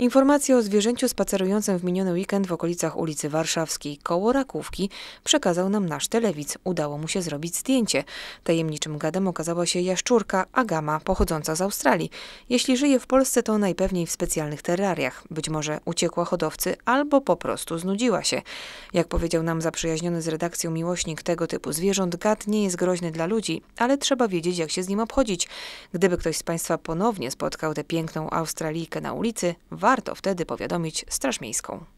Informacje o zwierzęciu spacerującym w miniony weekend w okolicach ulicy Warszawskiej koło Rakówki przekazał nam nasz telewiz. Udało mu się zrobić zdjęcie. Tajemniczym gadem okazała się jaszczurka Agama pochodząca z Australii. Jeśli żyje w Polsce to najpewniej w specjalnych terrariach. Być może uciekła hodowcy albo po prostu znudziła się. Jak powiedział nam zaprzyjaźniony z redakcją miłośnik tego typu zwierząt, gad nie jest groźny dla ludzi, ale trzeba wiedzieć jak się z nim obchodzić. Gdyby ktoś z Państwa ponownie spotkał tę piękną Australijkę na ulicy, warto wtedy powiadomić Straż Miejską.